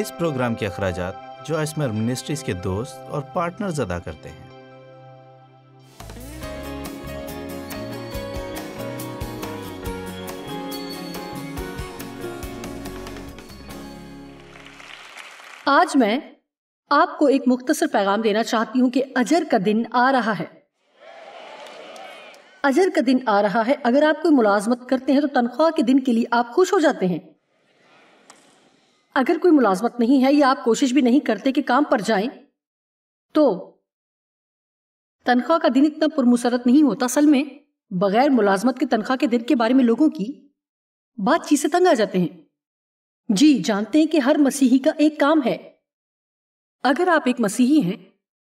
اس programme کے اخراجات جو اسمر منسٹریز کے دوست اور پارٹنرز ادا کرتے ہیں آج میں آپ کو ایک مختصر پیغام دینا چاہتی ہوں کہ اجر کا دن آ رہا ہے اجر کا دن آ رہا ہے اگر آپ کوئی ملازمت کرتے ہیں تو تنخواہ کے دن کے لیے آپ خوش ہو جاتے ہیں اگر کوئی ملازمت نہیں ہے یا آپ کوشش بھی نہیں کرتے کہ کام پر جائیں تو تنخواہ کا دن اتنا پرمسرت نہیں ہوتا اصل میں بغیر ملازمت کے تنخواہ کے دن کے بارے میں لوگوں کی بات سے تنگ آ جاتے ہیں جی جانتے ہیں کہ ہر مسیحی کا ایک کام ہے اگر آپ ایک مسیحی ہیں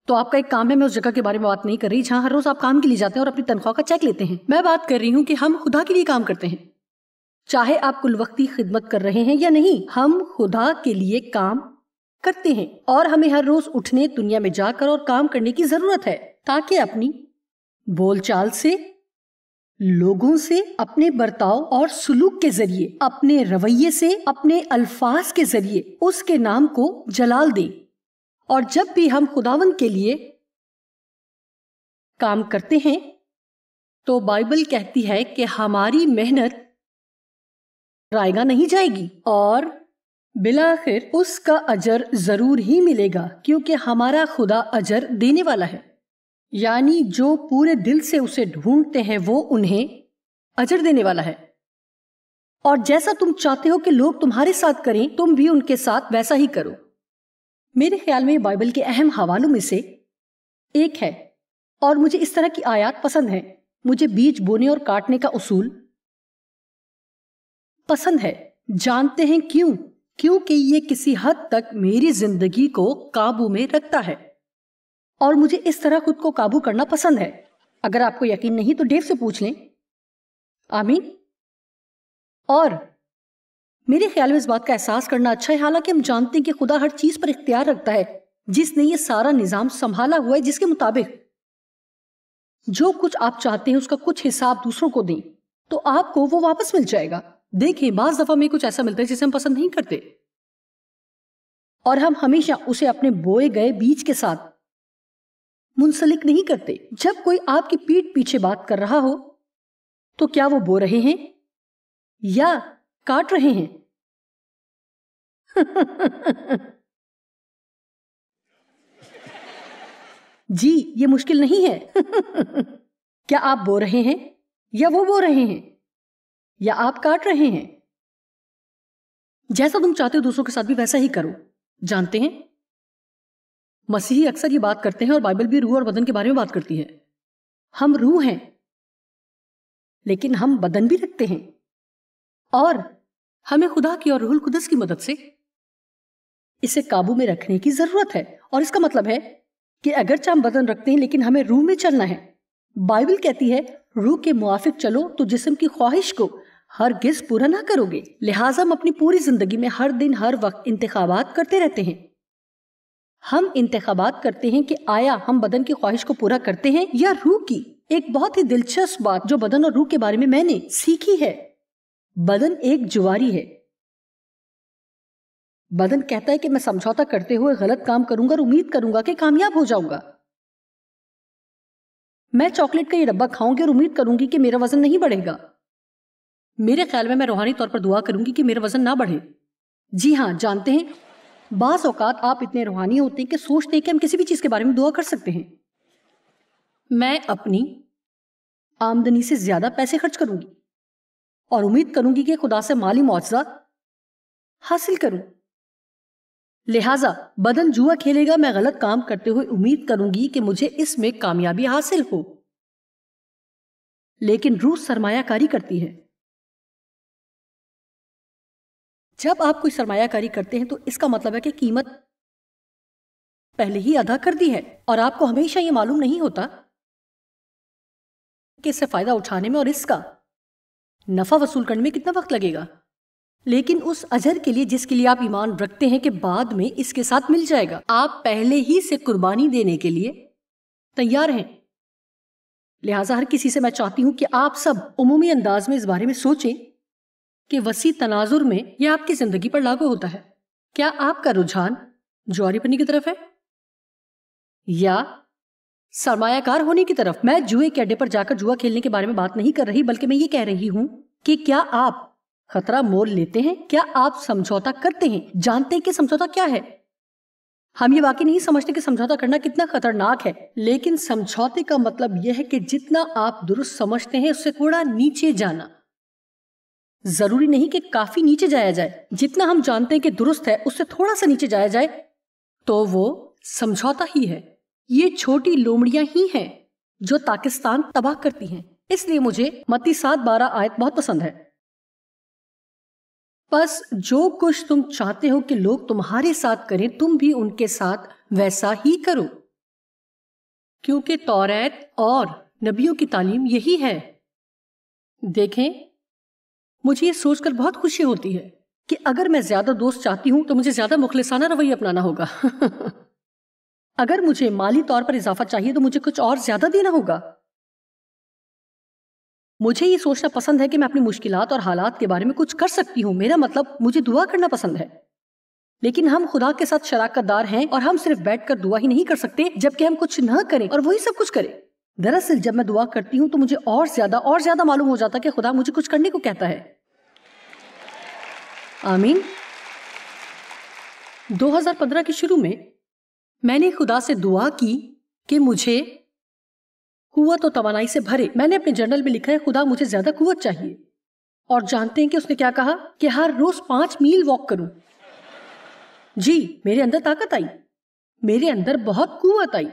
تو آپ کا ایک کام ہے میں اس جگہ کے بارے میں بات نہیں کر رہی جہاں ہر روز آپ کام کے لیے جاتے ہیں اور اپنی تنخواہ کا چیک لیتے ہیں میں بات کر رہی ہوں کہ ہم خدا کے لیے کام کرتے ہیں چاہے آپ کل وقتی خدمت کر رہے ہیں یا نہیں ہم خدا کے لیے کام کرتے ہیں اور ہمیں ہر روز اٹھنے دنیا میں جا کر اور کام کرنے کی ضرورت ہے تاکہ اپنی بول چال سے لوگوں سے اپنے برتاؤ اور سلوک کے ذریعے اپنے رویے سے اپنے الفاظ کے ذریعے اس کے نام کو جلال دیں اور جب بھی ہم خداون کے لیے کام کرتے ہیں تو بائبل کہتی ہے کہ ہماری محنت نہیں جائے گی اور بلاخر اس کا اجر ضرور ہی ملے گا کیونکہ ہمارا خدا اجر دینے والا ہے یعنی جو پورے دل سے اسے ڈھونڈتے ہیں وہ انہیں اجر دینے والا ہے اور جیسا تم چاہتے ہو کہ لوگ تمہارے ساتھ کریں تم بھی ان کے ساتھ ویسا ہی کرو میرے خیال میں بائبل کے اہم حوالوں میں سے ایک ہے اور مجھے اس طرح کی آیات پسند ہیں مجھے بیج بونے اور کاٹنے کا اصول پسند ہے جانتے ہیں کیوں کیونکہ یہ کسی حد تک میری زندگی کو قابو میں رکھتا ہے اور مجھے اس طرح خود کو قابو کرنا پسند ہے اگر آپ کو یقین نہیں تو ڈیو سے پوچھ لیں آمین اور میرے خیال میں اس بات کا احساس کرنا اچھا ہے حالانکہ ہم جانتے ہیں کہ خدا ہر چیز پر اختیار رکھتا ہے جس نے یہ سارا نظام سنبھالا ہوا ہے جس کے مطابق جو کچھ آپ چاہتے ہیں اس کا کچھ حساب دوسروں کو دیں تو آپ کو وہ واپس مل جائے گا دیکھیں بعض دفعہ میں کچھ ایسا ملتا ہے جسے ہم پسند نہیں کرتے اور ہم ہمیشہ اسے اپنے بوئے گئے بیج کے ساتھ منسلک نہیں کرتے جب کوئی آپ کی پیٹ پیچھے بات کر رہا ہو تو کیا وہ بو رہے ہیں یا کاٹ رہے ہیں جی یہ مشکل نہیں ہے کیا آپ بو رہے ہیں یا وہ بو رہے ہیں یا آپ کاٹ رہے ہیں جیسا تم چاہتے ہو دوسروں کے ساتھ بھی ویسا ہی کرو جانتے ہیں مسیحی اکثر یہ بات کرتے ہیں اور بائبل بھی روح اور بدن کے بارے میں بات کرتی ہے ہم روح ہیں لیکن ہم بدن بھی رکھتے ہیں اور ہمیں خدا کی اور روح القدس کی مدد سے اسے کابو میں رکھنے کی ضرورت ہے اور اس کا مطلب ہے کہ اگرچہ ہم بدن رکھتے ہیں لیکن ہمیں روح میں چلنا ہے بائبل کہتی ہے روح کے موافق چلو تو جسم کی خواہش کو ہر گز پورا نہ کرو گے لہٰذا ہم اپنی پوری زندگی میں ہر دن ہر وقت انتخابات کرتے رہتے ہیں ہم انتخابات کرتے ہیں کہ آیا ہم بدن کی خواہش کو پورا کرتے ہیں یا روح کی ایک بہت ہی دلچسپ بات جو بدن اور روح کے بارے میں میں نے سیکھی ہے بدن ایک جواری ہے بدن کہتا ہے کہ میں سمجھوتا کرتے ہوئے غلط کام کروں گا اور امید کروں گا کہ کامیاب ہو جاؤں گا میں چاکلیٹ کا یہ ڈبہ کھاؤں گی اور امید کروں گی کہ میرا وزن نہیں بڑھے گا میرے خیال میں میں روحانی طور پر دعا کروں گی کہ میرا وزن نہ بڑھے جی ہاں جانتے ہیں بعض اوقات آپ اتنے روحانی ہوتے ہیں کہ سوچتے ہیں کہ ہم کسی بھی چیز کے بارے میں دعا کر سکتے ہیں میں اپنی آمدنی سے زیادہ پیسے خرچ کروں گی اور امید کروں گی کہ خدا سے مالی معاوضہ حاصل کروں لہٰذا بدن جوا کھیلے گا میں غلط کام کرتے ہوئے امید کروں گی کہ مجھے اس میں کامیابی حاصل ہو لیکن روح سرمایہ کاری کرتی ہے جب آپ کوئی سرمایہ کاری کرتے ہیں تو اس کا مطلب ہے کہ قیمت پہلے ہی ادا کر دی ہے اور آپ کو ہمیشہ یہ معلوم نہیں ہوتا کہ اس سے فائدہ اٹھانے میں اور اس کا نفع وصول کرنے میں کتنا وقت لگے گا لیکن اس اجر کے لیے جس کے لیے آپ ایمان رکھتے ہیں کہ بعد میں اس کے ساتھ مل جائے گا آپ پہلے ہی سے قربانی دینے کے لیے تیار ہیں لہٰذا ہر کسی سے میں چاہتی ہوں کہ آپ سب عمومی انداز میں اس بارے میں سوچیں کے وسیع تناظر میں یہ آپ کی زندگی پر لاگو ہوتا ہے کیا آپ کا رجحان جواری پنی کی طرف ہے یا سرمایہ کار ہونے کی طرف میں جوئے کے اڈے پر جا کر جوا کھیلنے کے بارے میں بات نہیں کر رہی بلکہ میں یہ کہہ رہی ہوں کہ کیا آپ خطرہ مول لیتے ہیں کیا آپ سمجھوتا کرتے ہیں جانتے ہیں کہ سمجھوتا کیا ہے ہم یہ واقعی نہیں سمجھتے کہ سمجھوتا کرنا کتنا خطرناک ہے لیکن سمجھوتے کا مطلب یہ ہے کہ جتنا آپ درست سمجھتے ہیں اس سے تھوڑا نیچے جانا ضروری نہیں کہ کافی نیچے جایا جائے جتنا ہم جانتے ہیں کہ درست ہے اس سے تھوڑا سا نیچے جایا جائے تو وہ سمجھوتا ہی ہے یہ چھوٹی لومڑیاں ہی ہیں جو تاکستان تباہ کرتی ہیں اس لیے مجھے متی سات بارہ آیت بہت پسند ہے بس جو کچھ تم چاہتے ہو کہ لوگ تمہارے ساتھ کریں تم بھی ان کے ساتھ ویسا ہی کرو کیونکہ توریت اور نبیوں کی تعلیم یہی ہے دیکھیں مجھے یہ سوچ کر بہت خوشی ہوتی ہے کہ اگر میں زیادہ دوست چاہتی ہوں تو مجھے زیادہ مخلصانہ رویہ اپنانا ہوگا اگر مجھے مالی طور پر اضافہ چاہیے تو مجھے کچھ اور زیادہ دینا ہوگا مجھے یہ سوچنا پسند ہے کہ میں اپنی مشکلات اور حالات کے بارے میں کچھ کر سکتی ہوں میرا مطلب مجھے دعا کرنا پسند ہے لیکن ہم خدا کے ساتھ شراکت دار ہیں اور ہم صرف بیٹھ کر دعا ہی نہیں کر سکتے جبکہ ہم کچھ نہ کریں اور وہی سب کچھ کریں دراصل جب میں دعا کرتی ہوں تو مجھے اور زیادہ اور زیادہ معلوم ہو جاتا کہ خدا مجھے کچھ کرنے کو کہتا ہے آمین دو ہزار پندرہ کے شروع میں میں نے خدا سے دعا کی کہ مجھے قوت و توانائی سے بھرے میں نے اپنے جرنل میں لکھا ہے خدا مجھے زیادہ قوت چاہیے اور جانتے ہیں کہ اس نے کیا کہا کہ ہر روز پانچ میل واک کروں جی میرے اندر طاقت آئی میرے اندر بہت قوت آئی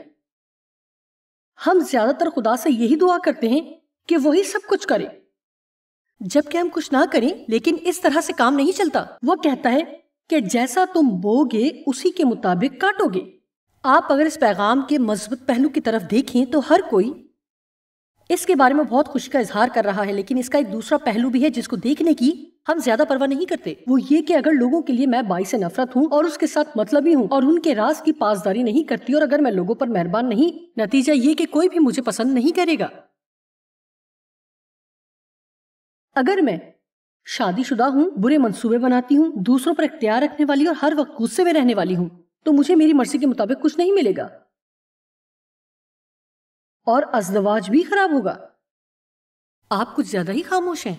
ہم زیادہ تر خدا سے یہی دعا کرتے ہیں کہ وہی سب کچھ کرے جبکہ ہم کچھ نہ کریں لیکن اس طرح سے کام نہیں چلتا وہ کہتا ہے کہ جیسا تم بو گے اسی کے مطابق کاٹو گے آپ اگر اس پیغام کے مثبت پہلو کی طرف دیکھیں تو ہر کوئی اس کے بارے میں بہت خوشی کا اظہار کر رہا ہے لیکن اس کا ایک دوسرا پہلو بھی ہے جس کو دیکھنے کی ہم زیادہ پرواہ نہیں کرتے وہ یہ کہ اگر لوگوں کے لیے میں بائی سے نفرت ہوں اور اس کے ساتھ مطلب ہی ہوں اور ان کے راز کی پاسداری نہیں کرتی اور اگر میں لوگوں پر مہربان نہیں نتیجہ یہ کہ کوئی بھی مجھے پسند نہیں کرے گا اگر میں شادی شدہ ہوں برے منصوبے بناتی ہوں دوسروں پر اختیار رکھنے والی اور ہر وقت غصے میں رہنے والی ہوں تو مجھے میری مرضی کے مطابق کچھ نہیں ملے گا اور ازدواج بھی خراب ہوگا آپ کچھ زیادہ ہی خاموش ہیں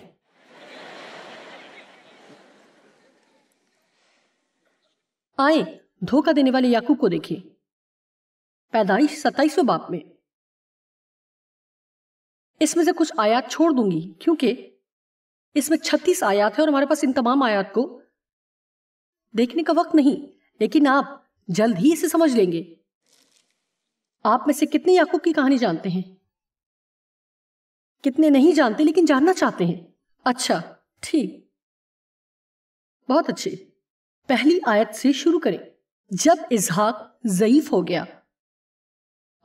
دھوکہ دینے والے یعقوب کو دیکھیے پیدائش ستائیسو باپ میں اس میں سے کچھ آیات چھوڑ دوں گی کیونکہ اس میں چھتیس آیات ہیں اور ہمارے پاس ان تمام آیات کو دیکھنے کا وقت نہیں لیکن آپ جلد ہی اسے سمجھ لیں گے آپ میں سے کتنے یعقوب کی کہانی جانتے ہیں کتنے نہیں جانتے لیکن جاننا چاہتے ہیں اچھا ٹھیک بہت اچھی پہلی آیت سے شروع کریں جب اظہاق ضعیف ہو گیا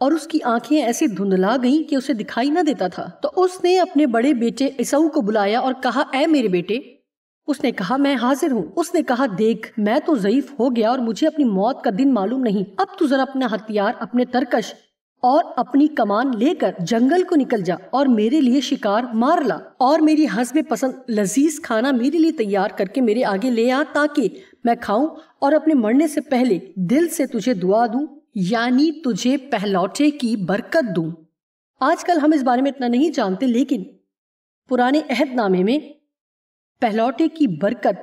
اور اس کی آنکھیں ایسے دھندلا گئیں کہ اسے دکھائی نہ دیتا تھا تو اس نے اپنے بڑے بیٹے عیسو کو بلایا اور کہا اے میرے بیٹے اس نے کہا میں حاضر ہوں اس نے کہا دیکھ میں تو ضعیف ہو گیا اور مجھے اپنی موت کا دن معلوم نہیں اب تو ذرا اپنا ہتھیار اپنے ترکش اور اپنی کمان لے کر جنگل کو نکل جا اور میرے لیے شکار مار لا اور میری حسب پسند لذیذ کھانا میرے لیے تیار کر کے میرے آگے لے آ تاکہ میں کھاؤں اور اپنے مرنے سے پہلے دل سے تجھے دعا دوں یعنی تجھے پہلوٹے کی برکت دوں آج کل ہم اس بارے میں اتنا نہیں جانتے لیکن پرانے نامے میں پہلوٹے کی برکت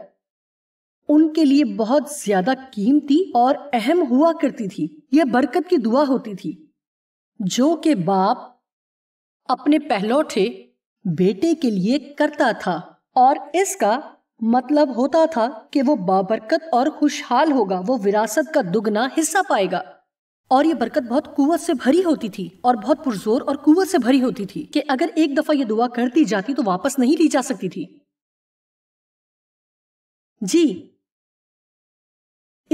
ان کے لیے بہت زیادہ قیمتی اور اہم ہوا کرتی تھی یہ برکت کی دعا ہوتی تھی جو کہ باپ اپنے پہلوٹے بیٹے کے لیے کرتا تھا اور اس کا مطلب ہوتا تھا کہ وہ بابرکت اور خوشحال ہوگا وہ وراثت کا دگنا حصہ پائے گا اور یہ برکت بہت قوت سے بھری ہوتی تھی اور بہت پرزور اور قوت سے بھری ہوتی تھی کہ اگر ایک دفعہ یہ دعا کر دی جاتی تو واپس نہیں لی جا سکتی تھی جی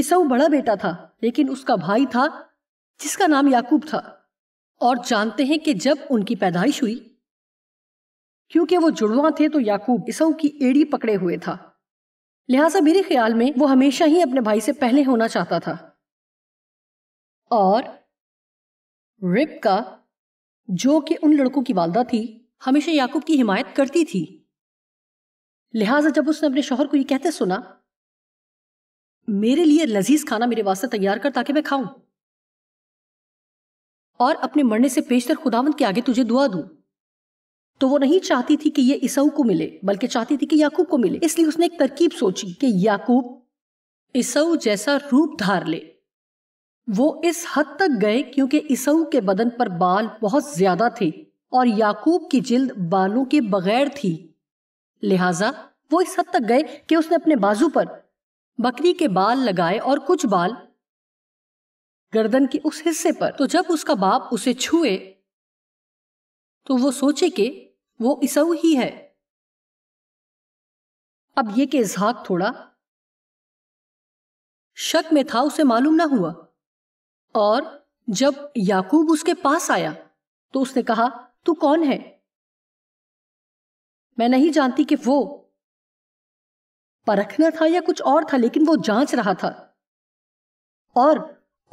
اسو بڑا بیٹا تھا لیکن اس کا بھائی تھا جس کا نام یعقوب تھا اور جانتے ہیں کہ جب ان کی پیدائش ہوئی کیونکہ وہ جڑواں تھے تو یعقوب اسو کی ایڑی پکڑے ہوئے تھا لہٰذا میرے خیال میں وہ ہمیشہ ہی اپنے بھائی سے پہلے ہونا چاہتا تھا اور رپ کا جو کہ ان لڑکوں کی والدہ تھی ہمیشہ یعقوب کی حمایت کرتی تھی لہٰذا جب اس نے اپنے شوہر کو یہ کہتے سنا میرے لیے لذیذ کھانا میرے واسطے تیار کر تاکہ میں کھاؤں اور اپنے مرنے سے پیشتر خداوند کے آگے تجھے دعا دوں تو وہ نہیں چاہتی تھی کہ یہ عیسو کو ملے بلکہ چاہتی تھی کہ یعقوب کو ملے اس لیے اس نے ایک ترکیب سوچی کہ جیسا روپ دھار لے وہ اس حد تک گئے کیونکہ عیسو کے بدن پر بال بہت زیادہ تھے اور یاقوب کی جلد بالوں کے بغیر تھی لہذا وہ اس حد تک گئے کہ اس نے اپنے بازو پر بکری کے بال لگائے اور کچھ بال گردن کے اس حصے پر تو جب اس کا باپ اسے چھوئے تو وہ سوچے کہ وہ اسو ہی ہے اب یہ کہ تھوڑا شک میں تھا اسے معلوم نہ ہوا اور جب یعقوب اس کے پاس آیا تو اس نے کہا تو کون ہے میں نہیں جانتی کہ وہ پرکھنا تھا یا کچھ اور تھا لیکن وہ جانچ رہا تھا اور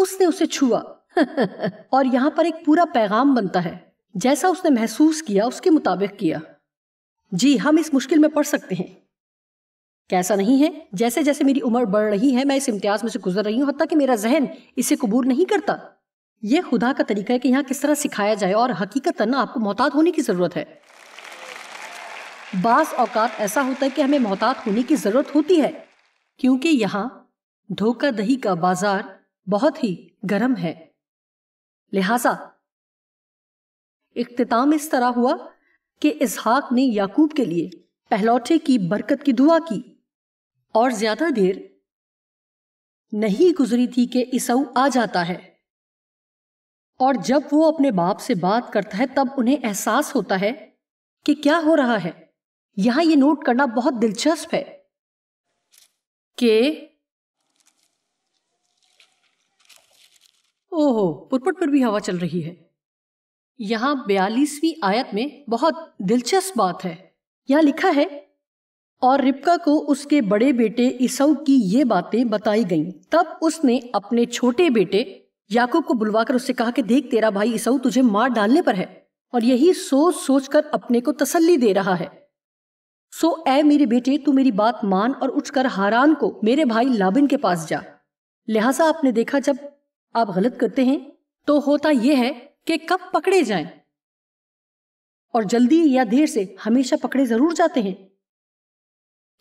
اس نے اسے چھوا اور یہاں پر ایک پورا پیغام بنتا ہے جیسا اس نے محسوس کیا اس کے مطابق کیا جی ہم اس مشکل میں پڑھ سکتے ہیں کیسا نہیں ہے جیسے جیسے میری عمر بڑھ رہی ہے میں اس امتیاز میں سے گزر رہی ہوں حتیٰ کہ میرا ذہن اسے قبول نہیں کرتا یہ خدا کا طریقہ ہے کہ یہاں کس طرح سکھایا جائے اور حقیقت نہ آپ کو محتاط ہونے کی ضرورت ہے بعض اوقات ایسا ہوتا ہے کہ ہمیں محتاط ہونے کی ضرورت ہوتی ہے کیونکہ یہاں دھوکہ دہی کا بازار بہت ہی گرم ہے لہذا اختتام اس طرح ہوا کہ اسحاق نے یعقوب کے لیے پہلوٹے کی برکت کی دعا کی اور زیادہ دیر نہیں گزری تھی کہ اسو آ جاتا ہے اور جب وہ اپنے باپ سے بات کرتا ہے تب انہیں احساس ہوتا ہے کہ کیا ہو رہا ہے یہاں یہ نوٹ کرنا بہت دلچسپ ہے کہ اوہو پرپٹ پر بھی ہوا چل رہی ہے یہاں بیالیسویں آیت میں بہت دلچسپ بات ہے یہاں لکھا ہے اور ربکا کو اس کے بڑے بیٹے عیسو کی یہ باتیں بتائی گئیں تب اس نے اپنے چھوٹے بیٹے یاقو کو بلوا کر اس سے کہا کہ دیکھ تیرا بھائی عیسو تجھے مار ڈالنے پر ہے اور یہی سوچ سوچ کر اپنے کو تسلی دے رہا ہے سو اے میرے بیٹے تو میری بات مان اور اٹھ کر ہاران کو میرے بھائی لابن کے پاس جا لہٰذا آپ نے دیکھا جب آپ غلط کرتے ہیں تو ہوتا یہ ہے کہ کب پکڑے جائیں اور جلدی یا دیر سے ہمیشہ پکڑے ضرور جاتے ہیں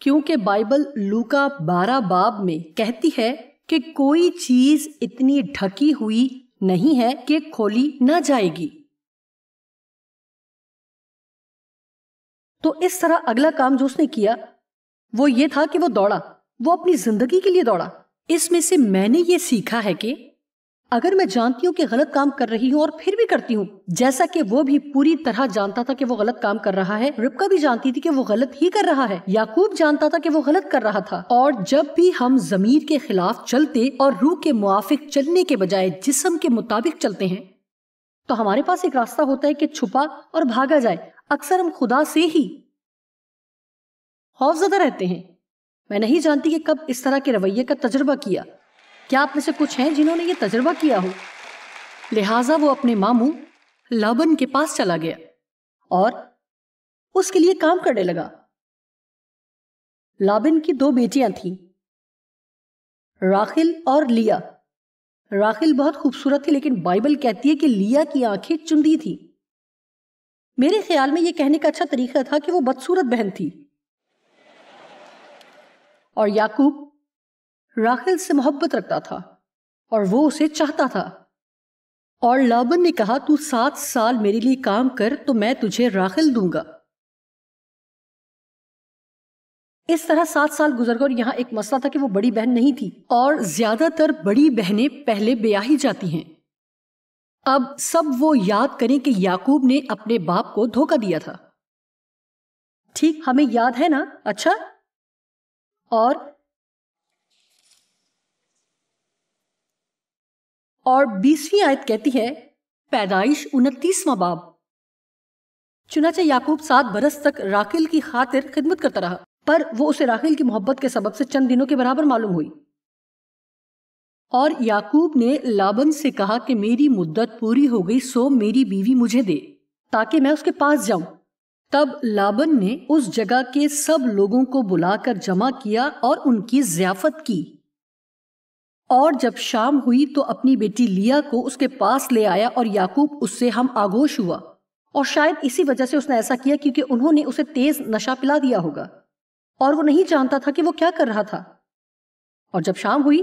کیونکہ بائبل لوکا بارہ باب میں کہتی ہے کہ کوئی چیز اتنی ڈھکی ہوئی نہیں ہے کہ کھولی نہ جائے گی تو اس طرح اگلا کام جو اس نے کیا وہ یہ تھا کہ وہ دوڑا وہ اپنی زندگی کے لیے دوڑا اس میں سے میں نے یہ سیکھا ہے کہ اگر میں جانتی ہوں کہ غلط کام کر رہی ہوں اور پھر بھی کرتی ہوں جیسا کہ وہ بھی پوری طرح جانتا تھا کہ وہ غلط کام کر رہا ہے بھی بھی جانتی تھی کہ کہ وہ وہ غلط غلط ہی کر کر رہا رہا ہے جانتا تھا تھا اور جب ہم ضمیر کے خلاف چلتے اور روح کے موافق چلنے کے بجائے جسم کے مطابق چلتے ہیں تو ہمارے پاس ایک راستہ ہوتا ہے کہ چھپا اور بھاگا جائے اکثر ہم خدا سے ہی خوف زدہ رہتے ہیں میں نہیں جانتی کہ کب اس طرح کے رویے کا تجربہ کیا کیا آپ میں سے کچھ ہیں جنہوں نے یہ تجربہ کیا ہو لہٰذا وہ اپنے ماموں لابن کے پاس چلا گیا اور اس کے لیے کام کرنے لگا لابن کی دو بیٹیاں تھیں راخل اور لیا راخل بہت خوبصورت تھی لیکن بائبل کہتی ہے کہ لیا کی آنکھیں چندی تھی میرے خیال میں یہ کہنے کا اچھا طریقہ تھا کہ وہ بدصورت بہن تھی اور یاکوب راخل سے محبت رکھتا تھا اور وہ اسے چاہتا تھا اور لابن نے کہا تو سات سال میرے لیے کام کر تو میں تجھے راخل دوں گا اس طرح سات سال گزر گئے اور یہاں ایک مسئلہ تھا کہ وہ بڑی بہن نہیں تھی اور زیادہ تر بڑی بہنیں پہلے بیا ہی جاتی ہیں اب سب وہ یاد کریں کہ یعقوب نے اپنے باپ کو دھوکہ دیا تھا ٹھیک ہمیں یاد ہے نا اچھا اور اور بیسویں آیت کہتی ہے پیدائش انتیسواں باب چنانچہ یاقوب سات برس تک راکیل کی خاطر خدمت کرتا رہا پر وہ اسے راکیل کی محبت کے سبب سے چند دنوں کے برابر معلوم ہوئی اور یاقوب نے لابن سے کہا کہ میری مدت پوری ہو گئی سو میری بیوی مجھے دے تاکہ میں اس کے پاس جاؤں تب لابن نے اس جگہ کے سب لوگوں کو بلا کر جمع کیا اور ان کی ضیافت کی اور جب شام ہوئی تو اپنی بیٹی لیا کو اس کے پاس لے آیا اور یعقوب اس سے ہم آگوش ہوا اور شاید اسی وجہ سے اس نے ایسا کیا کیونکہ انہوں نے اسے تیز نشا پلا دیا ہوگا اور وہ نہیں جانتا تھا کہ وہ کیا کر رہا تھا اور جب شام ہوئی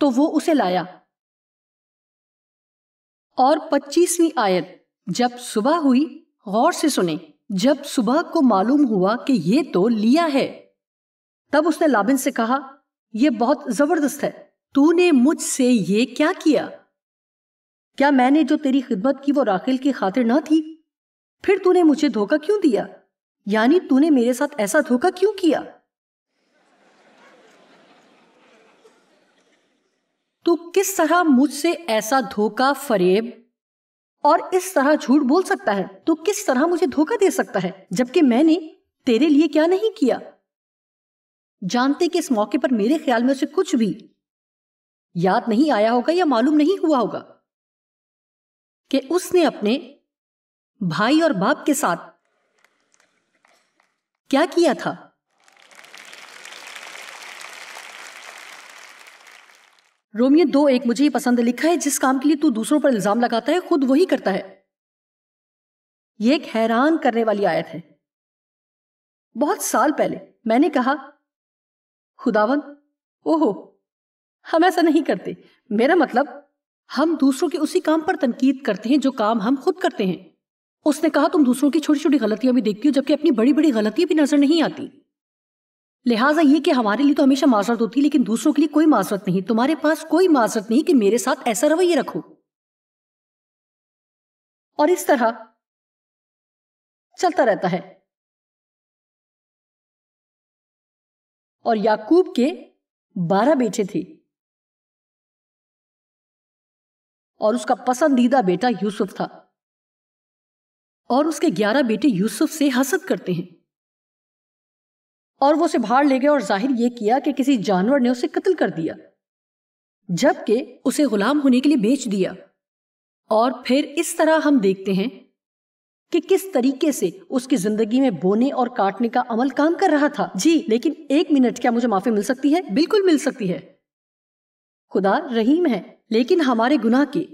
تو وہ اسے لایا اور پچیسویں آیت جب صبح ہوئی غور سے سنیں جب صبح کو معلوم ہوا کہ یہ تو لیا ہے تب اس نے لابن سے کہا یہ بہت زبردست ہے تو نے مجھ سے یہ کیا کیا کیا میں نے جو تیری خدمت کی وہ راکیل کی خاطر نہ تھی پھر تو نے مجھے دھوکہ کیوں دیا یعنی تو نے میرے ساتھ ایسا دھوکہ کیوں کیا تو کس طرح مجھ سے ایسا دھوکہ فریب اور اس طرح جھوٹ بول سکتا ہے تو کس طرح مجھے دھوکہ دے سکتا ہے جبکہ میں نے تیرے لیے کیا نہیں کیا جانتے کہ اس موقع پر میرے خیال میں اسے کچھ بھی یاد نہیں آیا ہوگا یا معلوم نہیں ہوا ہوگا کہ اس نے اپنے بھائی اور باپ کے ساتھ کیا کیا تھا رومیو دو ایک مجھے پسند لکھا ہے جس کام کے لیے تو دوسروں پر الزام لگاتا ہے خود وہی کرتا ہے یہ ایک حیران کرنے والی آیت ہے بہت سال پہلے میں نے کہا خداون اوہو ہم ایسا نہیں کرتے میرا مطلب ہم دوسروں کے اسی کام پر تنقید کرتے ہیں جو کام ہم خود کرتے ہیں اس نے کہا تم دوسروں کی چھوٹی چھوٹی غلطیاں بھی دیکھتی ہو جبکہ اپنی بڑی بڑی غلطیاں بھی نظر نہیں آتی لہٰذا یہ کہ ہمارے لیے تو ہمیشہ معذرت ہوتی ہے لیکن دوسروں کے لیے کوئی معذرت نہیں تمہارے پاس کوئی معذرت نہیں کہ میرے ساتھ ایسا رویہ رکھو اور اس طرح چلتا رہتا ہے اور یعقوب کے بارہ بیٹے تھے اور اس کا پسندیدہ بیٹا یوسف تھا اور اس کے گیارہ بیٹے یوسف سے حسد کرتے ہیں اور وہ اسے بھاڑ لے گئے اور ظاہر یہ کیا کہ کسی جانور نے اسے قتل کر دیا جبکہ اسے غلام ہونے کے لیے بیچ دیا اور پھر اس طرح ہم دیکھتے ہیں کہ کس طریقے سے اس کی زندگی میں بونے اور کاٹنے کا عمل کام کر رہا تھا جی لیکن ایک منٹ کیا مجھے معافی مل سکتی ہے بالکل مل سکتی ہے خدا رحیم ہے لیکن ہمارے گناہ کے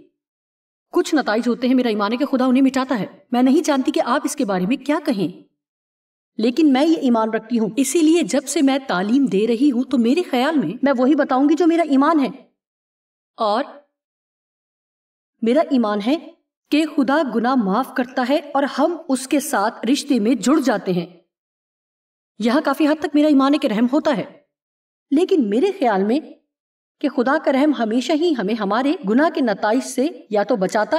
کچھ نتائج ہوتے ہیں میرا ایمان کے خدا انہیں مٹاتا ہے میں نہیں جانتی کہ آپ اس کے بارے میں کیا کہیں لیکن میں یہ ایمان رکھتی ہوں اسی لیے جب سے میں تعلیم دے رہی ہوں تو میرے خیال میں میں وہی بتاؤں گی جو میرا ایمان ہے اور میرا ایمان ہے کہ خدا گناہ معاف کرتا ہے اور ہم اس کے ساتھ رشتے میں جڑ جاتے ہیں یہاں کافی حد تک میرا ایمان کے رحم ہوتا ہے لیکن میرے خیال میں کہ خدا کا رحم ہمیشہ ہی ہمیں ہمارے گناہ کے نتائج سے یا تو بچاتا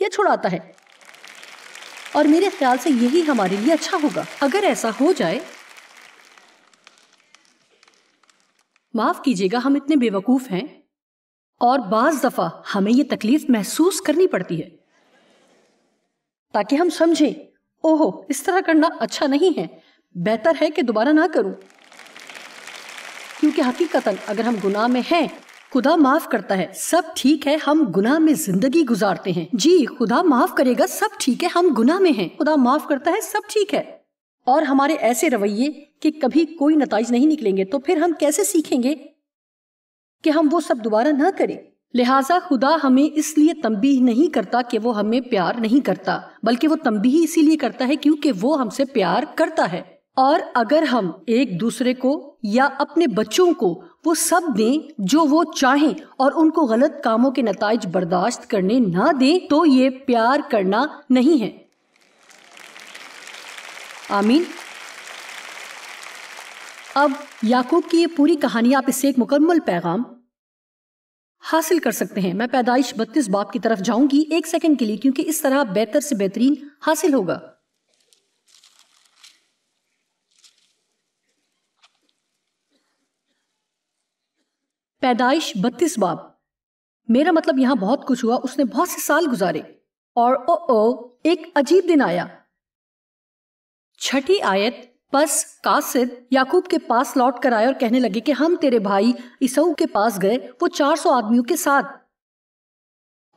یا چھڑاتا ہے اور میرے خیال سے یہی ہمارے لیے اچھا ہوگا اگر ایسا ہو جائے معاف کیجیے گا ہم اتنے بے وقوف ہیں اور بعض دفعہ ہمیں یہ تکلیف محسوس کرنی پڑتی ہے تاکہ ہم سمجھیں اوہو اس طرح کرنا اچھا نہیں ہے بہتر ہے کہ دوبارہ نہ کروں کیونکہ اگر ہم گناہ میں ہیں خدا معاف کرتا ہے سب ٹھیک ہے ہم گناہ میں زندگی گزارتے ہیں جی خدا معاف کرے گا سب ٹھیک ہے ہم گناہ میں ہیں خدا معاف کرتا ہے سب ٹھیک ہے اور ہمارے ایسے رویے کہ کبھی کوئی نتائج نہیں نکلیں گے تو پھر ہم کیسے سیکھیں گے کہ ہم وہ سب دوبارہ نہ کریں لہٰذا خدا ہمیں اس لیے تنبیہ نہیں کرتا کہ وہ ہمیں پیار نہیں کرتا بلکہ وہ تنبیہ اسی لیے کرتا ہے کیونکہ وہ ہم سے پیار کرتا ہے اور اگر ہم ایک دوسرے کو یا اپنے بچوں کو وہ سب دیں جو وہ چاہیں اور ان کو غلط کاموں کے نتائج برداشت کرنے نہ دیں تو یہ پیار کرنا نہیں ہے آمین اب یعقوب کی یہ پوری کہانی آپ اس سے ایک مکمل پیغام حاصل کر سکتے ہیں میں پیدائش بتیس باپ کی طرف جاؤں گی ایک سیکنڈ کے لیے کیونکہ اس طرح بہتر سے بہترین حاصل ہوگا پیدائش بتیس باپ میرا مطلب یہاں بہت کچھ ہوا اس نے بہت سے سال گزارے اور او او ایک عجیب دن آیا چھٹی آیت بس قاسد یعقوب کے پاس لوٹ کر آئے اور کہنے لگے کہ ہم تیرے بھائی کے پاس گئے وہ چار سو آدمیوں کے ساتھ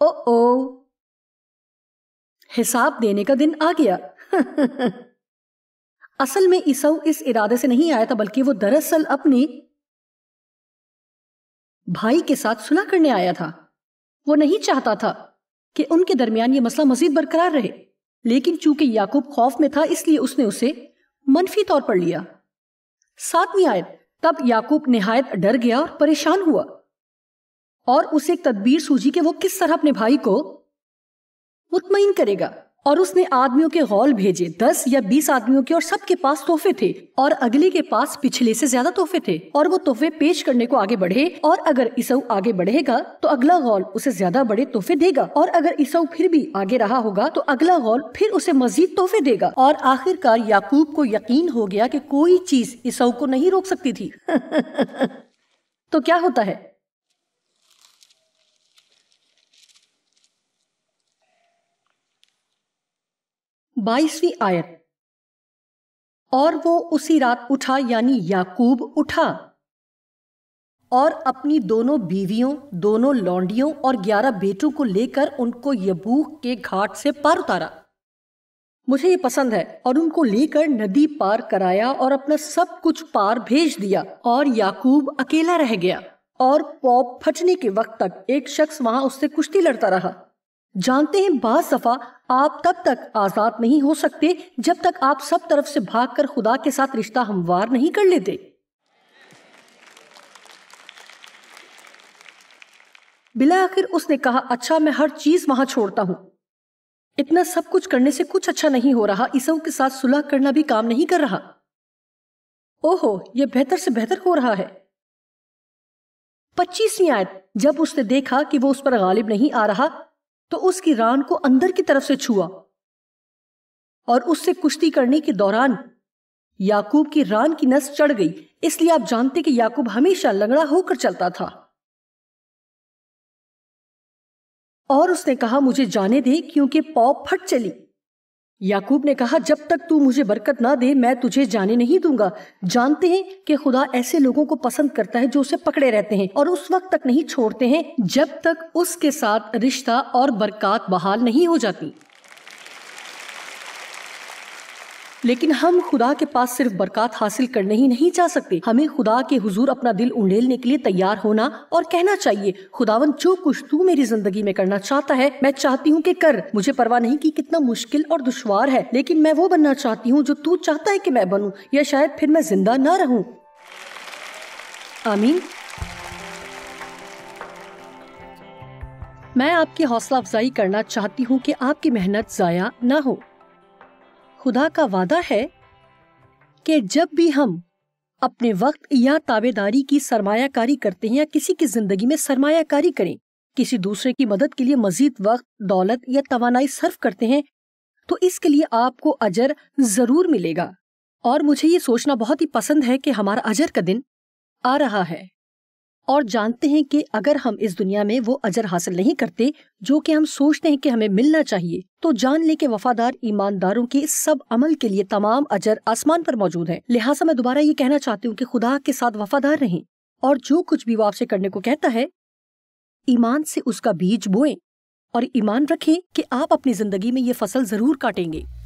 او او حساب دینے کا دن آ گیا اصل میں اس ارادے سے نہیں آیا تھا بلکہ وہ دراصل اپنی بھائی کے ساتھ سلا کرنے آیا تھا وہ نہیں چاہتا تھا کہ ان کے درمیان یہ مسئلہ مزید برقرار رہے لیکن چونکہ یعقوب خوف میں تھا اس لیے اس نے اسے منفی طور پر لیا ساتویں آیت تب یعقوب نہایت ڈر گیا اور پریشان ہوا اور اسے تدبیر سوجی کہ وہ کس طرح اپنے بھائی کو مطمئن کرے گا اور اس نے آدمیوں کے غول بھیجے دس یا بیس آدمیوں کے اور سب کے پاس تھے اور اگلی کے پاس پچھلے سے زیادہ تھے اور وہ پیش کرنے کو آگے بڑھے اور اگر اسو آگے بڑھے گا تو اگلا غول اسے زیادہ بڑے تحفے دے گا اور اگر اسو پھر بھی آگے رہا ہوگا تو اگلا غول پھر اسے مزید تحفے دے گا اور آخر کار یعقوب کو یقین ہو گیا کہ کوئی چیز اسو کو نہیں روک سکتی تھی تو کیا ہوتا ہے بائیسویں آیت اور وہ اسی رات اٹھا یعنی یاقوب اٹھا اور اپنی دونوں بیویوں دونوں لونڈیوں اور گیارہ بیٹوں کو لے کر ان کو یبو کے گھاٹ سے پار اتارا مجھے یہ پسند ہے اور ان کو لے کر ندی پار کرایا اور اپنا سب کچھ پار بھیج دیا اور یاقوب اکیلا رہ گیا اور پوپ پھٹنے کے وقت تک ایک شخص وہاں اس سے کشتی لڑتا رہا جانتے ہیں بعض صفا آپ تب تک آزاد نہیں ہو سکتے جب تک آپ سب طرف سے بھاگ کر خدا کے ساتھ رشتہ ہموار نہیں کر لیتے اس نے کہا اچھا میں ہر چیز وہاں چھوڑتا ہوں اتنا سب کچھ کرنے سے کچھ اچھا نہیں ہو رہا عیسو کے ساتھ سلح کرنا بھی کام نہیں کر رہا اوہو یہ بہتر سے بہتر ہو رہا ہے پچیسویں آیت جب اس نے دیکھا کہ وہ اس پر غالب نہیں آ رہا تو اس کی ران کو اندر کی طرف سے چھوا اور اس سے کشتی کرنے کے دوران یاکوب کی ران کی نس چڑھ گئی اس لیے آپ جانتے کہ یاکوب ہمیشہ لگڑا ہو کر چلتا تھا اور اس نے کہا مجھے جانے دے کیونکہ پاؤ پھٹ چلی یعقوب نے کہا جب تک تو مجھے برکت نہ دے میں تجھے جانے نہیں دوں گا جانتے ہیں کہ خدا ایسے لوگوں کو پسند کرتا ہے جو اسے پکڑے رہتے ہیں اور اس وقت تک نہیں چھوڑتے ہیں جب تک اس کے ساتھ رشتہ اور برکات بحال نہیں ہو جاتی لیکن ہم خدا کے پاس صرف برکات حاصل کرنے ہی نہیں جا سکتے ہمیں خدا کے حضور اپنا دل انڈیلنے کے لیے تیار ہونا اور کہنا چاہیے خداون جو کچھ تو میری زندگی میں کرنا چاہتا ہے میں چاہتی ہوں کہ کر مجھے پرواہ نہیں کی کتنا مشکل اور دشوار ہے لیکن میں وہ بننا چاہتی ہوں جو تو چاہتا ہے کہ میں بنوں یا شاید پھر میں زندہ نہ رہوں آمین میں آپ کی حوصلہ افزائی کرنا چاہتی ہوں کہ آپ کی محنت ضائع نہ ہو خدا کا وعدہ ہے کہ جب بھی ہم اپنے وقت یا تابے داری کی سرمایہ کاری کرتے ہیں یا کسی کی زندگی میں سرمایہ کاری کریں کسی دوسرے کی مدد کے لیے مزید وقت دولت یا توانائی صرف کرتے ہیں تو اس کے لیے آپ کو اجر ضرور ملے گا اور مجھے یہ سوچنا بہت ہی پسند ہے کہ ہمارا اجر کا دن آ رہا ہے اور جانتے ہیں کہ اگر ہم اس دنیا میں وہ اجر حاصل نہیں کرتے جو کہ ہم سوچتے ہیں کہ ہمیں ملنا چاہیے تو جان لے کہ وفادار ایمانداروں کے سب عمل کے لیے تمام اجر آسمان پر موجود ہیں لہٰذا میں دوبارہ یہ کہنا چاہتی ہوں کہ خدا کے ساتھ وفادار رہیں اور جو کچھ بھی وہ آپ سے کرنے کو کہتا ہے ایمان سے اس کا بیج بوئیں اور ایمان رکھیں کہ آپ اپنی زندگی میں یہ فصل ضرور کاٹیں گے